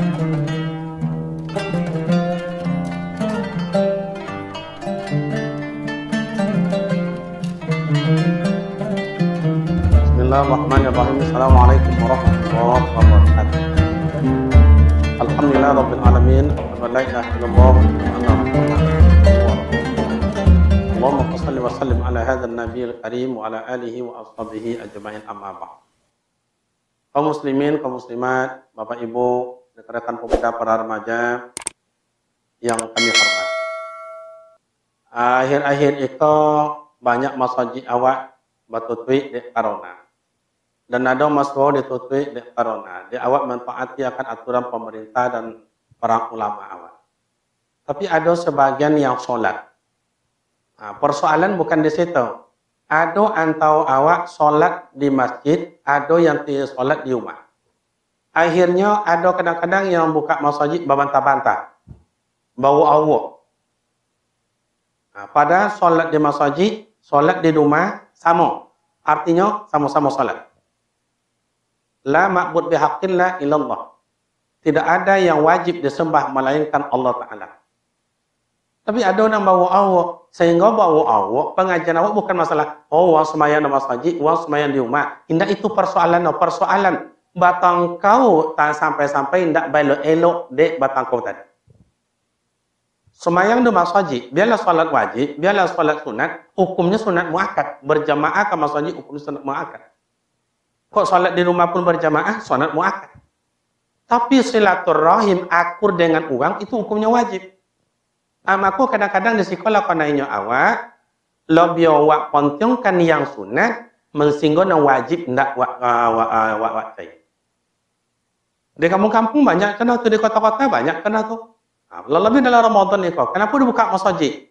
بسم الله الرحمن الرحيم السلام عليكم ورحمة الله وبركاته الحمد لله رب العالمين ولا إله إلا الله وأن اللهم صل وسلم على هذا النبي الكريم وعلى آله وأصحابه أجمعين أما بعد kaum muslimin, kaum muslimat, Bapak Ibu, rekan-rekan pemuda para remaja yang kami hormati. Akhir-akhir itu banyak masjid awak batutwi di Karona. Dan ada maswo ditutwi di Karona. Di awak manfaati akan aturan pemerintah dan para ulama awak. Tapi ada sebagian yang sholat. Nah, persoalan bukan di situ. Ada antau awak sholat di masjid, ada yang tidak sholat di rumah. Akhirnya ada kadang-kadang yang buka masjid babantah-bantah. Bau awak nah, pada solat di masjid, solat di rumah sama. Artinya sama-sama solat. La ma'bud la illallah. Tidak ada yang wajib disembah melainkan Allah Ta'ala. Tapi ada orang bawa awak. Sehingga bawa awak, pengajian awak bukan masalah. Oh, uang semayan di masjid, uang semayan di rumah. Indah itu persoalan. Persoalan batang kau tak sampai-sampai tidak balok elok dek batang kau tadi. Semayang di wajib, biarlah solat wajib, biarlah solat sunat, hukumnya sunat mu'akad. Berjamaah ke wajib, hukumnya sunat mu'akad. Kok solat di rumah pun berjamaah, sunat mu'akad. Tapi silaturahim akur dengan uang itu hukumnya wajib. Amaku kadang-kadang di sekolah nanya awak, lo biar wak yang sunat, mensinggung yang wajib ndak wak ah, ah, wak wak wak di kampung-kampung banyak kena tu di kota-kota banyak kena tu Nah, lebih dalam Ramadan ni kau. Kenapa dia buka masjid?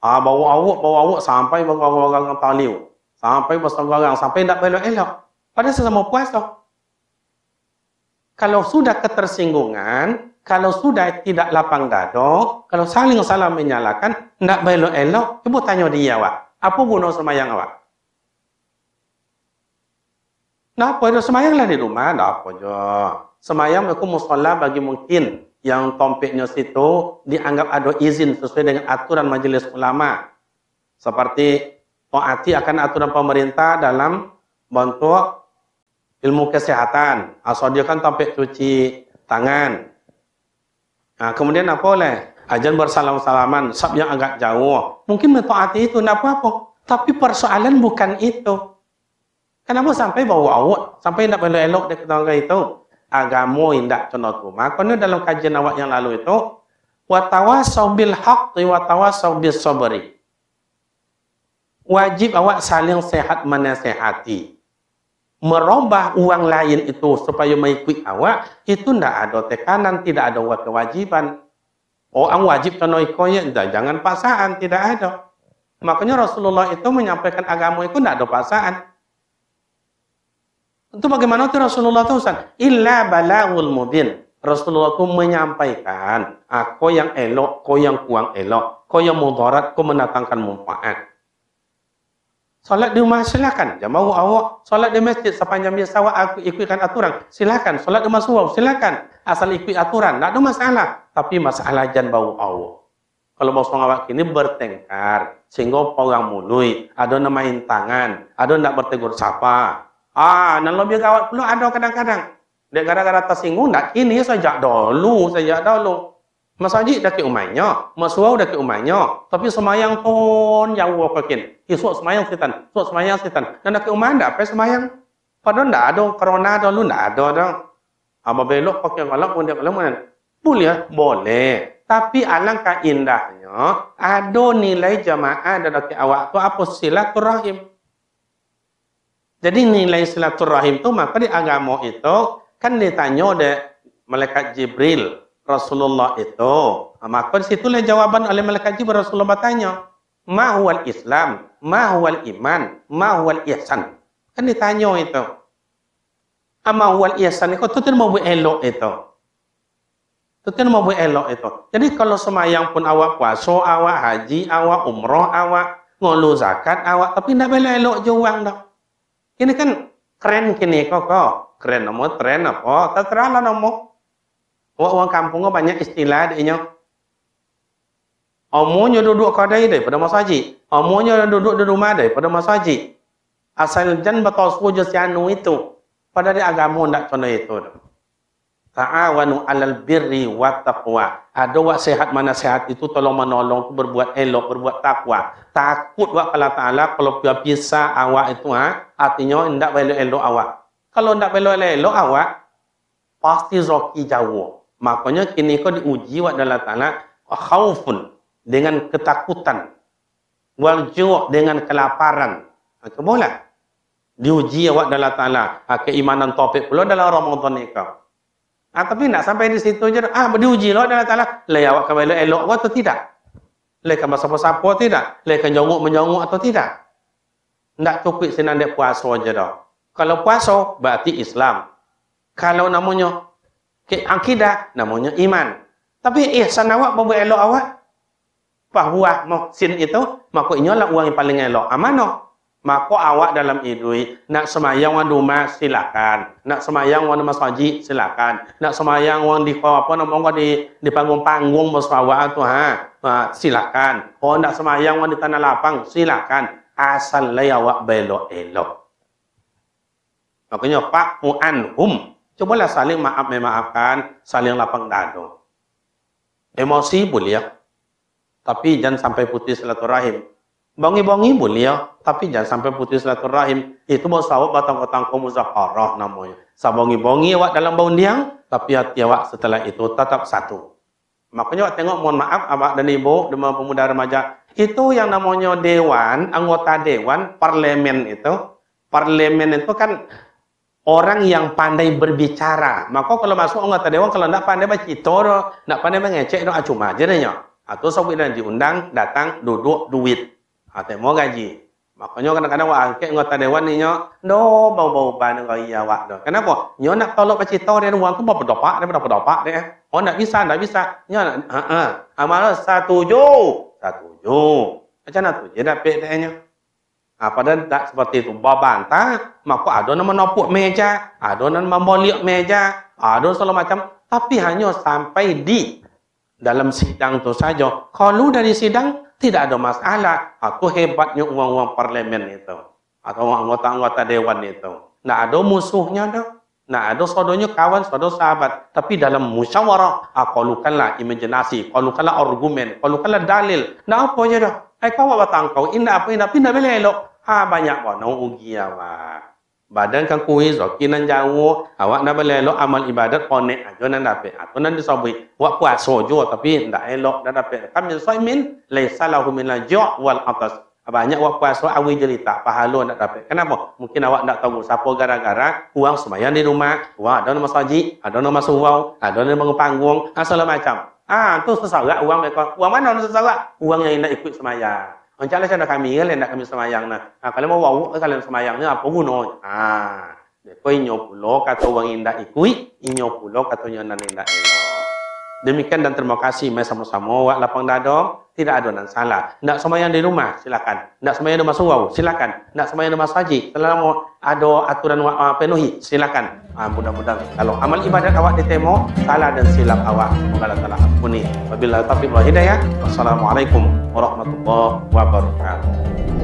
Ah, bawa awak, bawa awak sampai bau orang taliu Sampai bawa orang, sampai tak elok-elok. Pada sesama puasa. Kalau sudah ketersinggungan, kalau sudah tidak lapang dada, kalau saling salah menyalahkan, tak belok-elok, cuba tanya dia awak. Apa guna semayang awak? Nah, apa dia semayanglah di rumah? Nak apa je semayam aku musola bagi mungkin yang tompiknya situ dianggap ada izin sesuai dengan aturan majelis ulama seperti taati akan aturan pemerintah dalam bentuk ilmu kesehatan asal dia kan tompik cuci tangan nah, kemudian apa oleh ajan bersalam-salaman sab yang agak jauh mungkin mentaati itu tidak apa-apa tapi persoalan bukan itu kenapa sampai bawa awak sampai tidak elok-elok dia itu Agamu indak kena kuma. Karena dalam kajian awak yang lalu itu watawasau bil haqqi watawa sobil sabri. Wajib awak saling sehat menasehati. Merubah uang lain itu supaya mengikuti awak itu tidak ada tekanan, tidak ada kewajiban. Orang oh, wajib kena ikoyek, jangan paksaan, tidak ada. Makanya Rasulullah itu menyampaikan agama itu tidak ada paksaan. Itu bagaimana itu Rasulullah itu Ustaz? Illa balagul mubin. Rasulullah itu menyampaikan, aku yang elok, kau yang kuang elok, kau yang mudarat, kau mendatangkan manfaat. Salat di rumah silakan. Jamaah awak salat di masjid sepanjang biasa awak aku ikutkan aturan. Silakan salat di masjid silakan. Asal ikut aturan, tak ada masalah. Tapi masalah jan bau awak. Kalau bau awak ini bertengkar, sehingga orang mului, ada namain tangan, ada nak bertegur sapa, Ah, dan lebih kawat pula ada kadang-kadang. Dia kadang-kadang tersinggung nak ini sejak dulu, sejak dulu. masaji dah ke umainyo, masuau dah ke umainyo. Tapi semayang pun yang jauh pakin, Isuk semayang setan, isuk semayang setan. Dan dah ke umain, dah apa semayang? Padahal dah ada corona dulu dah ada dah. Apa belok pakai malam pun dia ya, malam Boleh, boleh. Tapi alangkah indahnya ada nilai jamaah dan ke awak tu apa silaturahim. Jadi nilai silaturahim itu maka di agama itu kan ditanya oleh malaikat Jibril Rasulullah itu. Nah, maka disitulah jawaban oleh malaikat Jibril Rasulullah bertanya, mahwal Islam, mahwal iman, mahwal ihsan. Kan ditanya itu. Ama ah, ihsan itu tuh mau buat elok itu. Tuh mau buat elok itu. Jadi kalau semayang pun awak puasa, awak haji, awak umroh, awak ngolu zakat, awak tapi tidak bela elok je dah ini kan keren kini kok kok keren nomor keren apa terserah lah nomor Wah, uang kampung kok banyak istilah inyo. omonya duduk kadai deh pada masa haji omonya duduk di rumah deh pada masa haji asal jan suju sianu itu pada di agama ndak contoh itu Ta'awanu alal birri wa taqwa. Ada wak sehat mana sehat itu tolong menolong berbuat elok, berbuat takwa. Takut wak Allah Ta'ala kalau bisa awak itu ha, artinya tidak belo elok awak. Kalau tidak elok-elok awak, pasti zoki jauh. Makanya kini kau diuji wak Allah Ta'ala dengan ketakutan. Wal dengan kelaparan. Maka boleh. Diuji awak Allah Ta'ala. Keimanan topik pula dalam Ramadan ni kau. Ah, tapi nak sampai di situ je, ah diuji lah Allah Lah Lai awak kembali elok ke atau tidak? Lai kan bersapa-sapa tidak? Lai kan jonguk-menjonguk atau tidak? Tak cukup senang dia puasa je dah. Kalau puasa, berarti Islam. Kalau namanya akidah, namanya iman. Tapi ihsan awak berbuat elok awak. Pahuah mau sin itu, maka inyolah uang yang paling elok. Amanah. Ah, maka awak dalam idui nak semayang wan rumah silakan nak semayang wan masaji silakan nak semayang wan di oh, apa namanya di di panggung-panggung musyawarah tu ha nah, silakan oh nak semayang wan di tanah lapang silakan asal lay awak belok elok makanya pak muan coba cobalah saling maaf memaafkan saling lapang dado emosi boleh ya. tapi jangan sampai putih silaturahim Bangi-bangi mulia, tapi jangan sampai putus silaturahim. Itu mau sawab batang-batang muzakarah namanya. Sabongi-bongi awak dalam bau dia, tapi hati awak setelah itu tetap satu. Makanya awak tengok mohon maaf awak dan ibu demam pemuda remaja. Itu yang namanya dewan, anggota dewan, parlemen itu. Parlemen itu kan orang yang pandai berbicara. Maka kalau masuk anggota dewan kalau tidak pandai baca itu, tidak pandai mengecek itu cuma aja Atau sawi diundang datang duduk duit Ate mo gaji. Makanya kadang-kadang wak angket ngota dewan ni nyok. No bau bau ban ko iya wak do. Kenapa? Nyok nak tolak pacito dan wang tu berapa dopak dan berapa dopak dia. Oh nak bisa nak bisa. Nyok nak ha ha. Amal satu jo. Satu jo. Macam nak tu je nak pek dia nyok. Apa ha, dan tak seperti itu baban ta, maka ada nama nopuk meja, ada nama molek meja, ada segala macam tapi hanya sampai di dalam sidang tu saja. Kalau dari sidang tidak ada masalah. Aku hebatnya uang-uang parlemen itu. Atau anggota-anggota dewan itu. Nah ada musuhnya dah. Nah ada saudaranya kawan, saudara sahabat. Tapi dalam musyawarah, aku ah, kalukanlah imajinasi, kalukanlah argumen, kalukanlah dalil. Nah apa aja ya, dah? Eh, Ai kau apa tangkau, indah apa indah, pindah beli elok. Ha ah, banyak kau, nau ugia ya, badan kan kui zaki nan jangu awak nak boleh lo amal ibadat konek aja nan dapat atau nan disabui wak puas sojo tapi ndak elok nan dapat kami soimin laisa lahu min wal atas banyak wak puas awi tak pahala nak dapat kenapa mungkin awak ndak tahu siapa gara-gara kuang semayan di rumah wak ada nama saji ada nama suwau ada nama panggung asal macam ah tu sesara uang mereka uang mana nak sesara uang yang nak ikut semayan saya nak kami yele na kami semayang na. Ah mau wau kalau semayang na apa guna? Ah. dekoi nyopulok atau wang inda ikui, nyopulok atau nyonya inda elo. Demikian dan terima kasih mai sama-sama awak lapang dada, tidak ada nan salah. Nak sembahyang di rumah, silakan. Nak sembahyang di rumah surau, silakan. Nak sembahyang di masjid, selama ada aturan wak uh, penuhi, silakan. Ah uh, mudah-mudahan kalau amal ibadat awak ditemu salah dan silap awak, semoga Allah taala ampuni. Wabillahi taufiq wal hidayah. Wassalamualaikum warahmatullahi wabarakatuh.